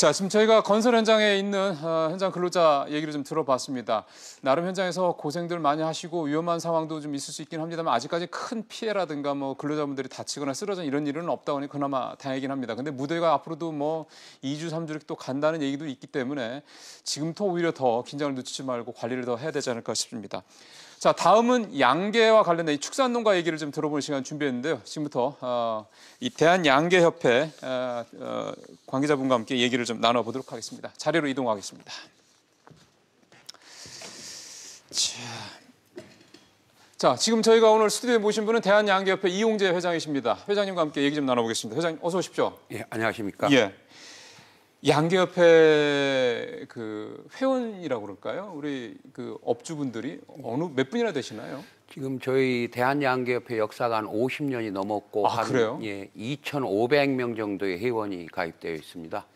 자, 지금 저희가 건설 현장에 있는 어, 현장 근로자 얘기를 좀 들어봤습니다. 나름 현장에서 고생들 많이 하시고 위험한 상황도 좀 있을 수 있긴 합니다만 아직까지 큰 피해라든가 뭐 근로자분들이 다치거나 쓰러진 이런 일은 없다 보니 그나마 다행이긴 합니다. 근데 무대가 앞으로도 뭐 2주, 3주 이렇게 또 간다는 얘기도 있기 때문에 지금부터 오히려 더 긴장을 늦추지 말고 관리를 더 해야 되지 않을까 싶습니다. 자, 다음은 양계와 관련된 축산농가 얘기를 좀 들어볼 시간 준비했는데요. 지금부터 어, 이 대한양계협회 어, 어, 관계자분과 함께 얘기를 좀 나눠보도록 하겠습니다. 자리로 이동하겠습니다. 자, 자 지금 저희가 오늘 스튜디오에 모신 분은 대한양계협회 이용재 회장이십니다. 회장님과 함께 얘기 좀 나눠보겠습니다. 회장님 어서 오십시오. 예, 안녕하십니까. 예. 양계협회 그 회원이라고 그럴까요? 우리 그 업주분들이 어느 몇 분이나 되시나요? 지금 저희 대한양계협회 역사가 한 50년이 넘었고 아, 한 그래요? 예, 2,500명 정도의 회원이 가입되어 있습니다.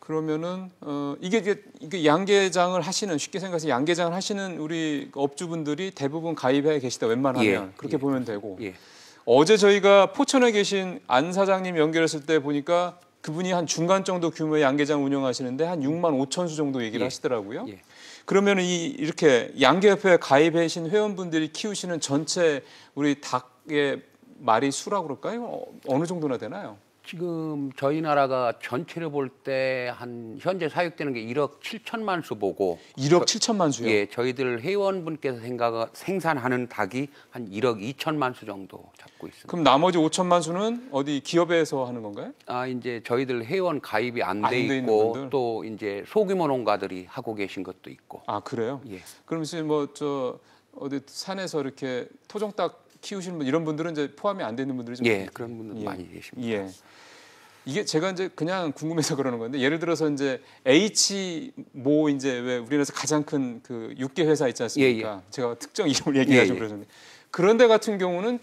그러면은 어, 이게 이게, 양계장을 하시는 쉽게 생각해서 양계장을 하시는 우리 그 업주분들이 대부분 가입해 계시다 웬만하면 예, 그렇게 예, 보면 되고 예. 어제 저희가 포천에 계신 안 사장님 연결했을 때 보니까 그분이 한 중간 정도 규모의 양계장 운영하시는데 한 6만 5천 수 정도 얘기를 예. 하시더라고요. 예. 그러면 이 이렇게 양계협회에 가입하신 회원분들이 키우시는 전체 우리 닭의 말이 수라 그럴까요? 어, 어느 정도나 되나요? 지금 저희 나라가 전체를 볼 때 한 현재 사육되는 게 1억 7천만 수 보고 1억 저, 7천만 수요. 예, 저희들 회원분께서 생각 생산하는 닭이 한 1억 2천만 수 정도 잡고 있습니다. 그럼 나머지 5천만 수는 어디 기업에서 하는 건가요? 아, 이제 저희들 회원 가입이 안 돼 있고 또 이제 소규모 농가들이 하고 계신 것도 있고. 아, 그래요? 예. 그럼 지금 뭐저 어디 산에서 이렇게 토종닭 키우시는 분 이런 분들은 이제 포함이 안 되는 분들이 좀 예, 많 그런 분들 예. 많이 계십니다. 예. 이게 제가 이제 그냥 궁금해서 그러는 건데 예를 들어서 이제 H 모 이제 왜 우리나라에서 가장 큰 그 육계 회사 있지 예, 예. 않습니까? 예, 제가 특정 이름을 얘기해가지고 예, 그러는데 그런데 같은 경우는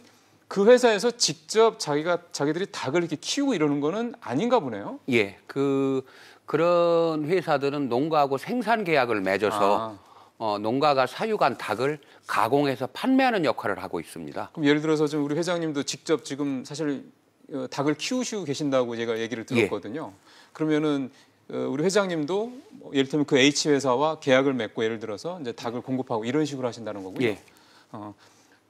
그 회사에서 직접 자기가 자기들이 닭을 이렇게 키우고 이러는 거는 아닌가 보네요. 예, 그 그런 회사들은 농가하고 생산 계약을 맺어서 아. 어, 농가가 사육한 닭을 가공해서 판매하는 역할을 하고 있습니다. 그럼 예를 들어서 지 우리 회장님도 직접 지금 사실 어, 닭을 키우시고 계신다고 제가 얘기를 예. 들었거든요. 예. 그러면은 어, 우리 회장님도 뭐 예를 들면 그 H 회사와 계약을 맺고 예를 들어서 이제 닭을 공급하고 이런 식으로 하신다는 거고요. 예. 어,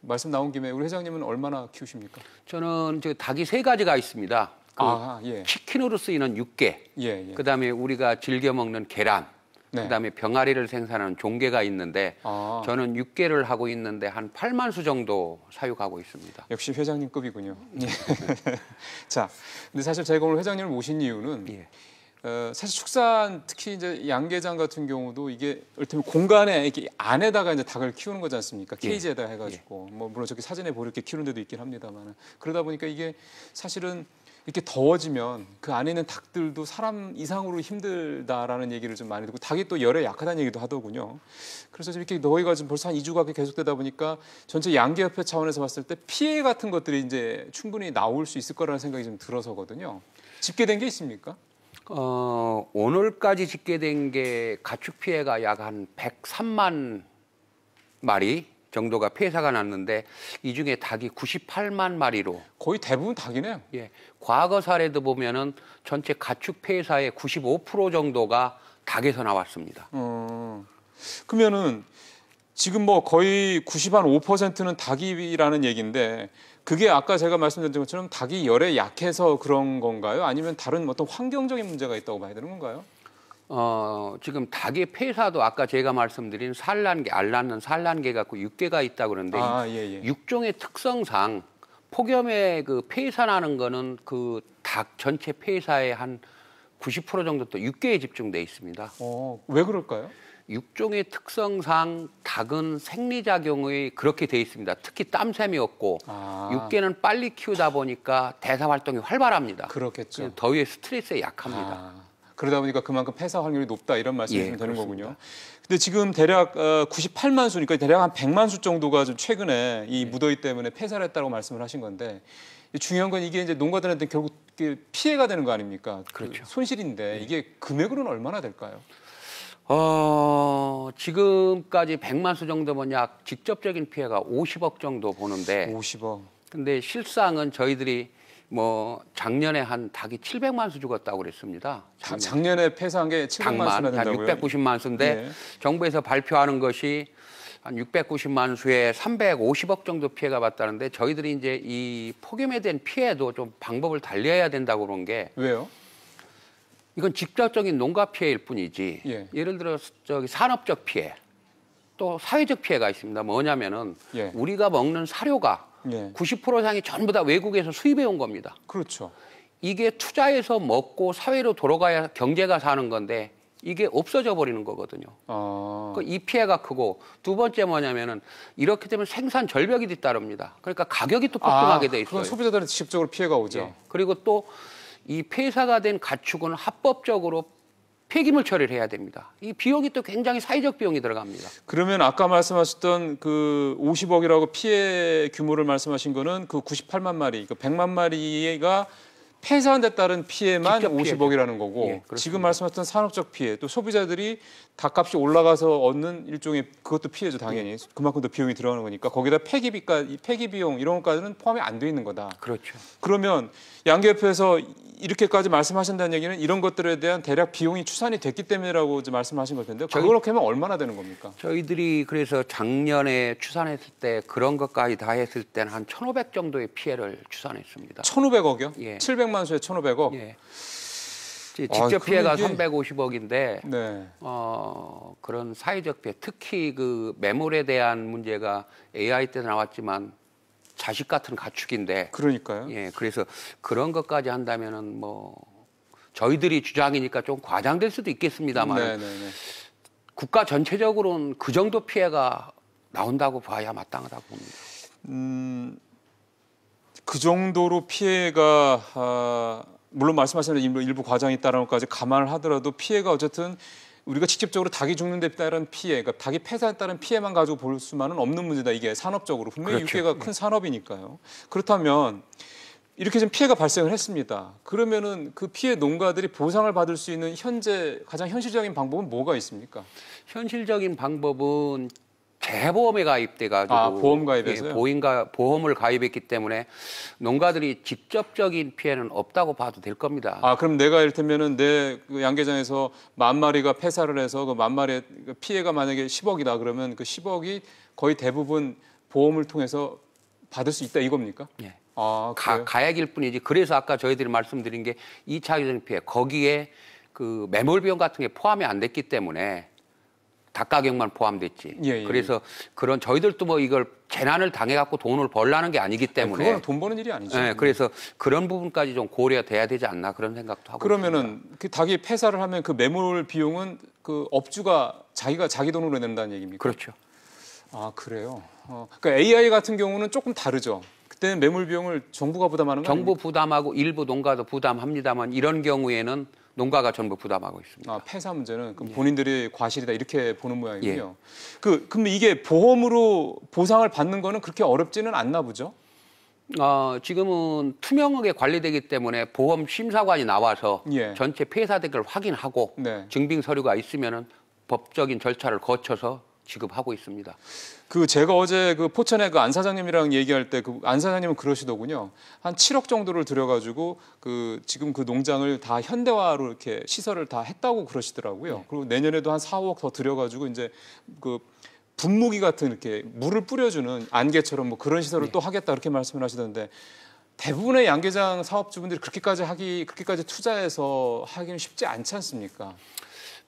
말씀 나온 김에 우리 회장님은 얼마나 키우십니까? 저는 저 닭이 세 가지가 있습니다. 그 아, 예. 치킨으로 쓰이는 육개, 예, 예. 그다음에 우리가 즐겨 먹는 계란, 네. 그다음에 병아리를 생산하는 종개가 있는데 아. 저는 육개를 하고 있는데 한 8만 수 정도 사육하고 있습니다. 역시 회장님급이군요. 예. 자, 근데 사실 제가 오늘 회장님을 모신 이유는 예. 어, 사실 축산 특히 이제 양계장 같은 경우도 이게 일테면 공간에 이렇게 안에다가 이제 닭을 키우는 거지 않습니까? 예. 케이지에다 해가지고 예. 뭐 물론 저기 사진에 보이렇게 키우는 데도 있긴 합니다만 그러다 보니까 이게 사실은 이렇게 더워지면 그 안에 있는 닭들도 사람 이상으로 힘들다라는 얘기를 좀 많이 듣고 닭이 또 열에 약하다는 얘기도 하더군요. 그래서 이렇게 너희가 지금 벌써 한 2주가 계속되다 보니까 전체 양계협회 차원에서 봤을 때 피해 같은 것들이 이제 충분히 나올 수 있을 거라는 생각이 좀 들어서거든요. 집계된 게 있습니까? 어, 오늘까지 집계된 게 가축 피해가 약 한 103만 마리 정도가 폐사가 났는데 이 중에 닭이 98만 마리로 거의 대부분 닭이네요. 예, 과거 사례도 보면은 전체 가축 폐사의 95% 정도가 닭에서 나왔습니다. 음, 그러면은 지금 뭐 거의 90한 5%는 닭이라는 얘기인데 그게 아까 제가 말씀드린 것처럼 닭이 열에 약해서 그런 건가요? 아니면 다른 어떤 환경적인 문제가 있다고 봐야 되는 건가요? 어, 지금 닭의 폐사도 아까 제가 말씀드린 산란계, 알란는 산란계 갖고 육계가 있다고 그러는데 아, 예, 예. 6종의 특성상 폭염에 그 폐사라는 거는 그 닭 전체 폐사의 한 90% 정도 또육계에 집중돼 있습니다. 어, 왜 그럴까요? 육종의 특성상 닭은 생리작용이 그렇게 돼 있습니다. 특히 땀샘이 없고 아. 육계는 빨리 키우다 보니까 대사 활동이 활발합니다. 그렇겠죠. 더위에 스트레스에 약합니다. 아. 그러다 보니까 그만큼 폐사 확률이 높다 이런 말씀이시면 예, 되는 그렇습니다. 거군요. 근데 지금 대략 98만 어, 수, 니까 대략 한 100만 수 정도가 좀 최근에 이 무더위 네. 때문에 폐사를 했다고 말씀을 하신 건데 중요한 건 이게 이제 농가들한테 결국 피해가 되는 거 아닙니까? 그 그렇죠. 그 손실인데 네. 이게 금액으로는 얼마나 될까요? 어, 지금까지 100만 수 정도면 약 직접적인 피해가 50억 정도 보는데 50억. 근데 실상은 저희들이 뭐 작년에 한 닭이 700만 수 죽었다고 그랬습니다. 작년. 작년에 폐사한 게 700만 수나 된다고요? 690만 수인데 예. 정부에서 발표하는 것이 한 690만 수에 350억 정도 피해가 봤다는데 저희들이 이제 이 폭염에 대한 피해도 좀 방법을 달려야 된다고 그런 게 왜요? 이건 직접적인 농가 피해일 뿐이지 예. 예를 들어 저기 산업적 피해 또 사회적 피해가 있습니다. 뭐냐면은 예. 우리가 먹는 사료가 예. 90% 이상이 전부 다 외국에서 수입해 온 겁니다. 그렇죠. 이게 투자해서 먹고 사회로 돌아가야 경제가 사는 건데 이게 없어져 버리는 거거든요. 아... 그이 피해가 크고 두 번째 뭐냐면은 이렇게 되면 생산 절벽이 뒤따릅니다. 그러니까 가격이 또 폭등하게 아, 돼 있어요. 그건 소비자들한테 직접적으로 피해가 오죠. 예. 그리고 또 이 폐사가 된 가축은 합법적으로 폐기물 처리를 해야 됩니다. 이 비용이 또 굉장히 사회적 비용이 들어갑니다. 그러면 아까 말씀하셨던 그 50억이라고 피해 규모를 말씀하신 거는 그 98만 마리, 그 100만 마리가 폐사한데 따른 피해만 50억이라는 거고 예, 지금 말씀하셨던 산업적 피해 또 소비자들이 닭값이 올라가서 얻는 일종의 그것도 피해죠 당연히 예. 그만큼 더 비용이 들어가는 거니까 거기다 폐기비까 폐기비용 이런 것까지는 포함이 안 돼 있는 거다. 그렇죠. 그러면 양계협회에서 이렇게까지 말씀하신다는 얘기는 이런 것들에 대한 대략 비용이 추산이 됐기 때문이라고 말씀하신 걸 텐데 저희, 그렇게 하면 얼마나 되는 겁니까? 저희들이 그래서 작년에 추산했을 때 그런 것까지 다 했을 때는 한1,500 정도의 피해를 추산했습니다. 1,500억이요? 예. 700만 수에 1,500억? 예. 아, 직접 아, 피해가 이게... 350억인데 네. 어, 그런 사회적 피해 특히 그 매몰에 대한 문제가 AI 때 나왔지만 자식 같은 가축인데. 그러니까요. 예, 그래서 그런 것까지 한다면은 뭐 저희들이 주장이니까 좀 과장될 수도 있겠습니다만 네네네. 네. 국가 전체적으로는 그 정도 피해가 나온다고 봐야 마땅하다고 봅니다. 음, 그 정도로 피해가 아, 물론 말씀하신 일부, 일부 과장이 있다는 것까지 감안을 하더라도 피해가 어쨌든 우리가 직접적으로 닭이 죽는 데 따른 피해, 그러니까 닭이 폐사에 따른 피해만 가지고 볼 수만은 없는 문제다. 이게 산업적으로 분명히 그렇죠. 육해가 큰 산업이니까요. 그렇다면 이렇게 좀 피해가 발생을 했습니다. 그러면은 그 피해 농가들이 보상을 받을 수 있는 현재 가장 현실적인 방법은 뭐가 있습니까? 현실적인 방법은 대보험에 가입돼 가지고 아, 보험 가입해서 예, 보인가 보험을 가입했기 때문에 농가들이 직접적인 피해는 없다고 봐도 될 겁니다. 아 그럼 내가 이를테면은 내 그 양계장에서 만 마리가 폐사를 해서 그 만마리 그 피해가 만약에 10억이다 그러면 그 10억이 거의 대부분 보험을 통해서 받을 수 있다 이겁니까? 예. 아, 가, 가액일 뿐이지. 그래서 아까 저희들이 말씀드린 게 2차 유전 피해 거기에 그 매몰 비용 같은 게 포함이 안 됐기 때문에 닭가격만 포함됐지. 예, 예, 예. 그래서 그런 저희들도 뭐 이걸 재난을 당해갖고 돈을 벌라는 게 아니기 때문에. 그건 돈 버는 일이 아니죠. 예, 그래서 그런 부분까지 좀 고려돼야 되지 않나 그런 생각도 하고. 그러면은 그 닭이 폐사를 하면 그 매몰 비용은 그 업주가 자기가 자기 돈으로 낸다는 얘기입니까? 그렇죠. 아 그래요. 어, 그러니까 AI 같은 경우는 조금 다르죠. 그때는 매몰 비용을 정부가 부담하는 거 정부 아닙니까? 부담하고 일부 농가도 부담합니다만 이런 경우에는 농가가 전부 부담하고 있습니다. 아, 폐사 문제는 그럼 예. 본인들이 과실이다 이렇게 보는 모양이고요. 예. 그 그럼 이게 보험으로 보상을 받는 거는 그렇게 어렵지는 않나 보죠? 어, 지금은 투명하게 관리되기 때문에 보험 심사관이 나와서 예. 전체 폐사 댓글 확인하고 네. 증빙 서류가 있으면은 법적인 절차를 거쳐서 지급하고 있습니다. 그 제가 어제 그 포천에 그 안 사장님이랑 얘기할 때 그 안 사장님은 그러시더군요. 한 7억 정도를 들여가지고 그 지금 그 농장을 다 현대화로 이렇게 시설을 다 했다고 그러시더라고요. 네. 그리고 내년에도 한 4억 더 들여가지고 이제 그 분무기 같은 이렇게 물을 뿌려주는 안개처럼 뭐 그런 시설을 네. 또 하겠다 이렇게 말씀을 하시던데 대부분의 양계장 사업주분들이 그렇게까지 하기 그렇게까지 투자해서 하기는 쉽지 않지 않습니까?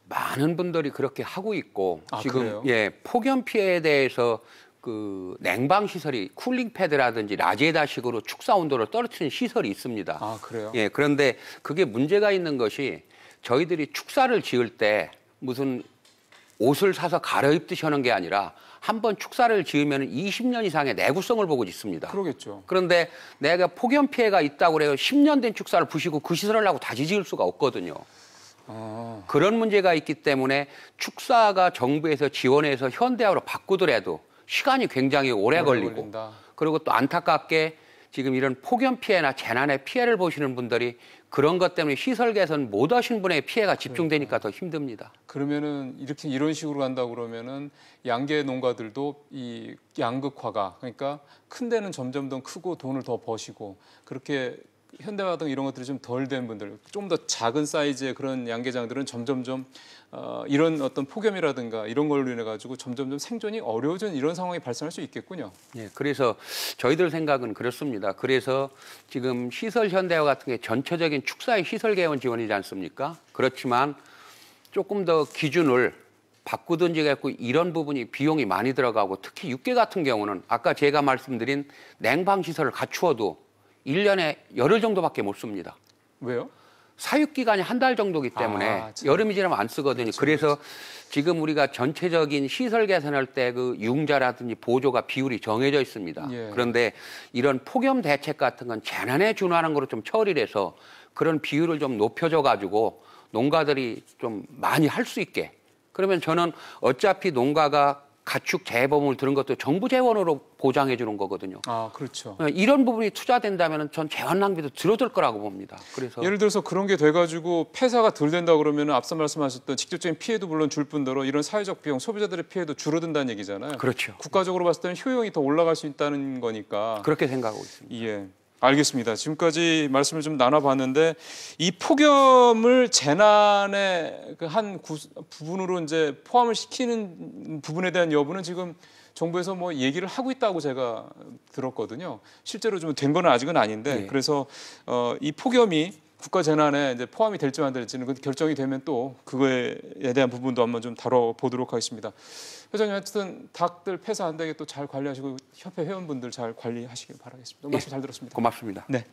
많은 분들이 그렇게 하고 있고 아, 지금 그래요? 예 폭염 피해에 대해서 그 냉방 시설이 쿨링 패드라든지 라제다식으로 축사 온도를 떨어뜨리는 시설이 있습니다. 아 그래요? 예 그런데 그게 문제가 있는 것이 저희들이 축사를 지을 때 무슨 옷을 사서 갈아입듯이 하는 게 아니라 한번 축사를 지으면 20년 이상의 내구성을 보고 짓습니다. 그러겠죠. 그런데 내가 폭염 피해가 있다고 그래요. 10년 된 축사를 부시고 그 시설을 하고 다시 지을 수가 없거든요. 아. 그런 문제가 있기 때문에 축사가 정부에서 지원해서 현대화로 바꾸더라도 시간이 굉장히 오래, 걸리고 걸린다. 그리고 또 안타깝게 지금 이런 폭염 피해나 재난의 피해를 보시는 분들이 그런 것 때문에 시설 개선 못 하신 분의 피해가 집중되니까 더 힘듭니다. 그러면은 이렇게 이런 식으로 간다 그러면은 양계 농가들도 이 양극화가 그러니까 큰 데는 점점 더 크고 돈을 더 버시고 그렇게 현대화등 이런 것들이 좀 덜 된 분들, 좀 더 작은 사이즈의 그런 양계장들은 점점점 어, 이런 어떤 폭염이라든가 이런 걸로 인해 가지고 점점점 생존이 어려워진 이런 상황이 발생할 수 있겠군요. 예, 그래서 저희들 생각은 그렇습니다. 그래서 지금 시설 현대화 같은 게 전체적인 축사의 시설 개원 지원이지 않습니까? 그렇지만 조금 더 기준을 바꾸든지 갖고 이런 부분이 비용이 많이 들어가고 특히 육계 같은 경우는 아까 제가 말씀드린 냉방 시설을 갖추어도 1년에 열흘 정도밖에 못 씁니다. 왜요? 사육 기간이 한 달 정도기 아, 때문에 아, 여름이 지나면 안 쓰거든요. 그렇 그래서 그렇지. 금 우리가 전체적인 시설 개선할 때 그 융자라든지 보조가 비율이 정해져 있습니다. 예. 그런데 이런 폭염 대책 같은 건 재난에 준하는 거로 좀 처리를 해서 그런 비율을 좀 높여줘 가지고 농가들이 좀 많이 할 수 있게 그러면 저는 어차피 농가가 가축 재범을 들은 것도 정부 재원으로 보장해 주는 거거든요. 아, 그렇죠. 어, 이런 부분이 투자된다면 전 재원 낭비도 줄어들 거라고 봅니다. 그래서 예를 들어서 그런 게 돼가지고 폐사가 덜 된다 그러면 앞서 말씀하셨던 직접적인 피해도 물론 줄뿐더러 이런 사회적 비용, 소비자들의 피해도 줄어든다는 얘기잖아요. 그렇죠. 국가적으로 봤을 때는 효용이 더 올라갈 수 있다는 거니까 그렇게 생각하고 있습니다. 예. 알겠습니다. 지금까지 말씀을 좀 나눠봤는데 이 폭염을 재난의 그한 부분으로 이제 포함을 시키는 부분에 대한 여부는 지금 정부에서 뭐 얘기를 하고 있다고 제가 들었거든요. 실제로 좀된 거는 아직은 아닌데 네. 그래서 어, 이 폭염이 국가 재난에 이제 포함이 될지 안 될지는 결정이 되면 또 그거에 대한 부분도 한번 좀 다뤄보도록 하겠습니다. 회장님 하여튼 닭들 폐사 안 되게 또 잘 관리하시고 협회 회원분들 잘 관리하시길 바라겠습니다. 예. 말씀 예, 잘 들었습니다. 고맙습니다. 네.